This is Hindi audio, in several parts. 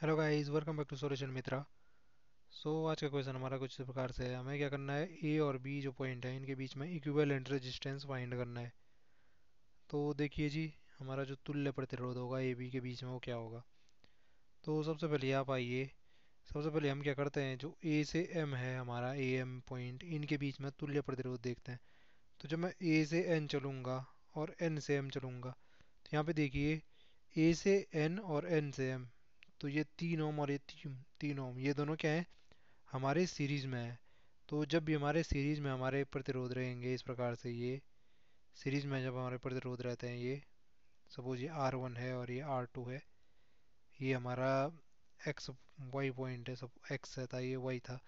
hello guys welcome back to solution Mitra so आज का क्वेश्चन हमारा कुछ प्रकार से है हमें क्या करना है ए और बी जो पॉइंट है इनके बीच में इक्विवेलेंट रेजिस्टेंस फाइंड करना है तो देखिए जी हमारा जो तुल्य प्रतिरोध होगा ए बी के बीच में वो क्या होगा तो सबसे पहले आप आइए सबसे पहले हम क्या करते हैं जो ए से एम है हमारा ए एम पॉइंट इनके बीच में तुल्य प्रतिरोध देखते हैं तो जब मैं ए से एन चलूँगा और एन से एम चलूँगा तो यहाँ पर देखिए ए से एन और एन से एम तो ये तीन ओम और ये तीन तीन ओम ये दोनों क्या हैं हमारे सीरीज़ में है तो जब भी हमारे सीरीज़ में हमारे प्रतिरोध रहेंगे इस प्रकार से ये सीरीज़ में जब हमारे प्रतिरोध रहते हैं ये सपोज ये आर वन है और ये आर टू है ये हमारा एक्स वाई पॉइंट है सब एक्स था ये वाई था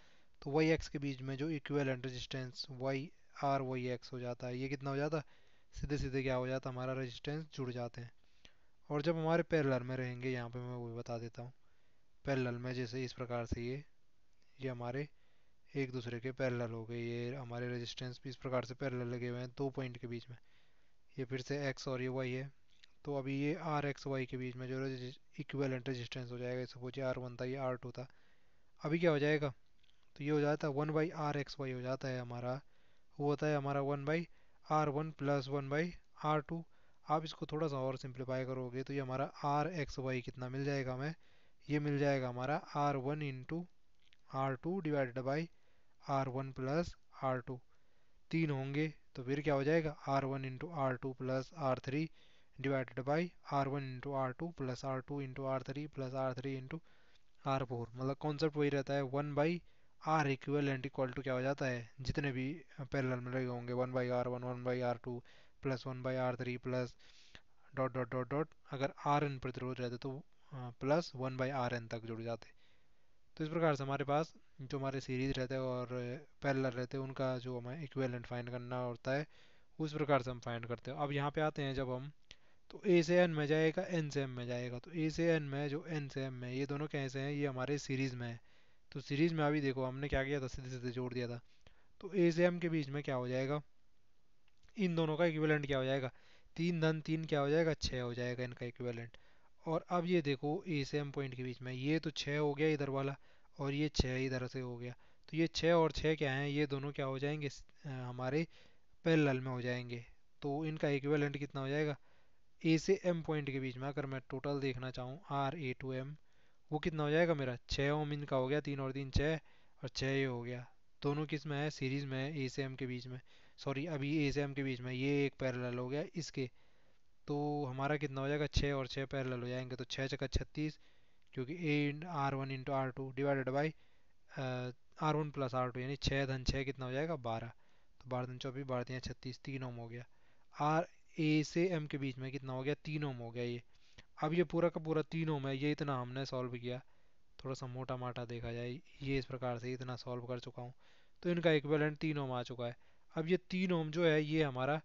तो वाई एक्स के बीच में जो equal resistance Y R Y X हो जाता है ये कितना हो जाता सीधे सीधे क्या हो जाता हमारा रेजिस्टेंस जुड़ जाते हैं और जब हमारे पैरेलल में रहेंगे यहाँ पे मैं वो बता देता हूँ पैरेलल में जैसे इस प्रकार से ये ये हमारे एक दूसरे के पैरेलल हो गए ये हमारे रेजिस्टेंस भी इस प्रकार से पैरेलल लगे हुए हैं दो पॉइंट के बीच में ये फिर से एक्स और ये वाई है तो अभी ये आर एक्स वाई के बीच में जो इक्वेलेंट रजिस्टेंस हो जाएगा सपोज ये आर वन था ये आर टू था अभी क्या हो जाएगा तो ये हो जाता है one by R X Y हो जाता है हमारा वो होता है हमारा one by R one plus one by R two आप इसको थोड़ा सा और सिंप्लीफाई करोगे तो ये हमारा आर एक्स वाई कितना मिल जाएगा हमें ये मिल जाएगा हमारा R one into R two divided by R one plus R two तीन होंगे तो फिर क्या हो जाएगा R one into R two plus R three divided by R one into R two plus R two into R three plus R three into R four मतलब कॉन्सेप्ट वही रहता है one by R equal and equal to क्या हो जाता है जितने भी पैरेलल में लगे होंगे one by R one one by R two plus one by R three plus dot dot dot dot अगर आर एन प्रतिरोध रहते तो plus one by R N तक जुड़ जाते तो इस प्रकार से हमारे पास जो हमारे सीरीज रहते हैं और पैरल रहते हैं उनका जो हमें इक्वेलेंट फाइंड करना होता है उस प्रकार से हम फाइंड करते हैं अब यहाँ पे आते हैं जब हम तो ए से एन में जाएगा एन से एम में जाएगा तो ए से एन में जो एन से एम में ये दोनों कैसे हैं ये हमारे सीरीज़ में है तो सीरीज़ में अभी देखो हमने क्या किया था सीधे सीधे जोड़ दिया था तो ए से एम के बीच में क्या हो जाएगा इन दोनों का इक्विवेलेंट क्या हो जाएगा तीन धन तीन क्या हो जाएगा छः हो जाएगा इनका इक्विवेलेंट और अब ये देखो ए से एम पॉइंट के बीच में ये तो छः हो गया इधर वाला और ये छः इधर से हो गया तो ये छः और छः क्या हैं ये दोनों क्या हो जाएंगे हमारे पैरेलल में हो जाएंगे तो इनका इक्विवेलेंट कितना हो जाएगा ए से एम पॉइंट के बीच में अगर मैं टोटल देखना चाहूँ आर ए टू एम वो कितना हो जाएगा मेरा छः ओम इनका हो गया तीन और तीन छः और छः ये हो गया दोनों किस में है सीरीज़ में है ए से एम के बीच में सॉरी अभी ए से एम के बीच में ये एक पैरेलल हो गया इसके तो हमारा कितना हो जाएगा छः और छः पैरेलल हो जाएंगे तो छः चक्का छत्तीस क्योंकि ए इंट R one into R two divided by R one plus R two यानी छः धन छः कितना हो जाएगा बारह तो बारह धन चौबीस बारह तीन छत्तीस तीन ओम हो गया आर ए से एम के बीच में कितना हो गया तीन ओम हो गया ये अब ये पूरा का पूरा तीन ओम है ये इतना हमने सॉल्व किया थोड़ा सा मोटा माटा देखा जाए ये इस प्रकार से इतना सॉल्व कर चुका हूँ तो इनका इक्वेलेंट तीन ओम आ चुका है अब ये तीन ओम जो है ये हमारा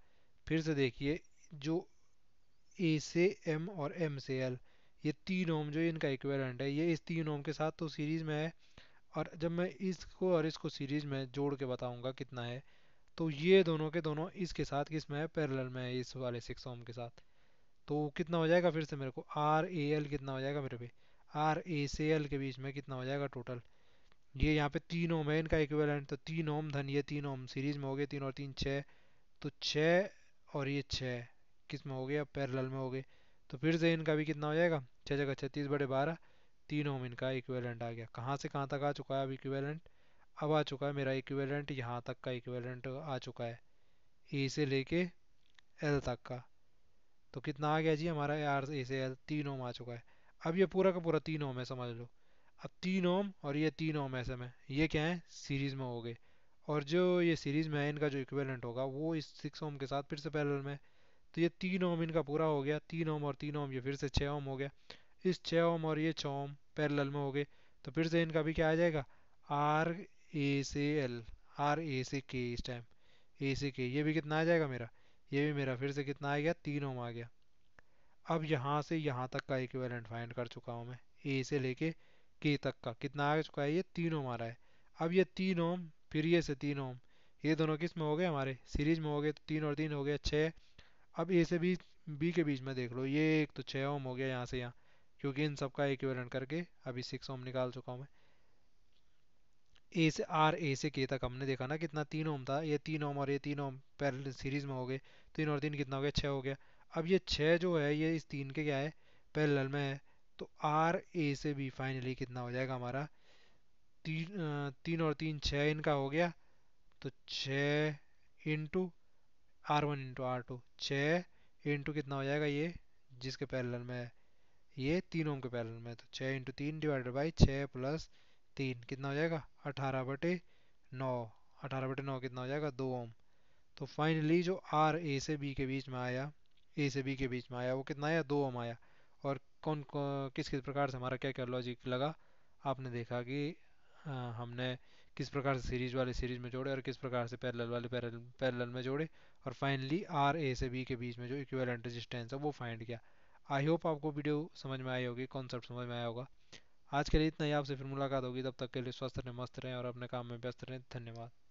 फिर से देखिए जो ए से एम और एम से एल ये तीन ओम जो इनका इक्वेलेंट है ये इस तीन ओम के साथ तो सीरीज़ में है और जब मैं इसको और इसको सीरीज़ में जोड़ के बताऊंगा कितना है तो ये दोनों के दोनों इसके साथ किस में है पैरेलल में है इस वाले सिक्स ओम के साथ तो कितना हो जाएगा फिर से मेरे को आर ए एल कितना हो जाएगा मेरे पे आर ए से एल के बीच में कितना हो जाएगा टोटल ये यहाँ पे तीन ओम है इनका इक्विवेलेंट तो तीन ओम धन ये तीन ओम सीरीज में हो गए तीन और तीन छः तो छः और ये छः किस में हो गया पैरल में हो गए तो फिर से इनका भी कितना हो जाएगा छः जगह छत्तीस बड़े बारह तीन ओम इनका इक्विवेलेंट आ गया कहाँ से कहाँ तक आ चुका है अब इक्वेलेंट अब आ चुका है मेरा इक्वेलेंट यहाँ तक का इक्वेलेंट आ चुका है ए से लेके एल तक का तो कितना आ गया जी हमारा यार ए से एल तीन ओम आ चुका है अब ये पूरा का पूरा तीन ओम है समझ लो अब तीन ओम और ये तीन ओम ऐसे में ये क्या है सीरीज़ में हो गए और जो ये सीरीज़ में है इनका जो इक्वेलेंट होगा वो इस सिक्स ओम के साथ फिर से पैरल में तो ये तीन ओम इनका पूरा हो गया तीन ओम और तीन ओम ये फिर से छः ओम हो गया इस छः ओम और ये छः ओम पैरल में हो गए तो फिर से इनका भी क्या आ जाएगा आर ए से एल आर ए से के इस टाइम ए से के ये भी कितना आ जाएगा मेरा ये भी मेरा फिर से कितना आ गया तीन ओम आ गया अब यहाँ से यहाँ तक का इक्वेलेंट फाइंड कर चुका हूँ मैं ए से लेके के तक का कितना आ चुका है ये तीन ओम आ रहा है अब ये तीन ओम फिर ये से तीन ओम ये दोनों किस में हो गए हमारे सीरीज में हो गए तो तीन और तीन हो गए छः अब ए से बी बी के बीच में देख लो ये एक तो छः ओम हो गया यहाँ से यहाँ क्योंकि इन सब का इक्वेलेंट करके अभी सिक्स ओम निकाल चुका हूँ मैं ए से आर ए से के तक हमने देखा ना कितना तीन ओम था ये तीन ओम और ये तीन ओम पैरल सीरीज में हो गए तीन और तीन कितना हो गया छः हो गया अब ये छः जो है ये इस तीन के क्या है पैरल में है तो आर ए से बी फाइनली कितना हो जाएगा हमारा तीन तीन और तीन छः इनका हो गया तो छः into R one into R two छः इंटू कितना हो जाएगा ये जिसके पैरल में है ये तीन ओम के पैरल में है तो छः इंटू तीन डिवाइडेड बाई छः प्लस तीन कितना हो जाएगा अठारह बटे नौ अठारह बटे नौ कितना हो जाएगा दो ओम तो फाइनली जो आर ए से बी के बीच में आया ए से बी के बीच में आया वो कितना आया दो ओम आया कौन किस किस प्रकार से हमारा क्या क्या लॉजिक लगा आपने देखा कि आ, हमने किस प्रकार से सीरीज वाले सीरीज में जोड़े और किस प्रकार से पैरेलल वाले पैरेलल पैरेलल में जोड़े और फाइनली आर ए से बी के बीच में जो इक्विवेलेंट रेजिस्टेंस है वो फाइंड किया आई होप आपको वीडियो समझ में आई होगी कॉन्सेप्ट समझ में आया होगा आज के लिए इतना ही आपसे फिर मुलाकात होगी तब तक के लिए स्वस्थ रहें मस्त रहें और अपने काम में व्यस्त रहें धन्यवाद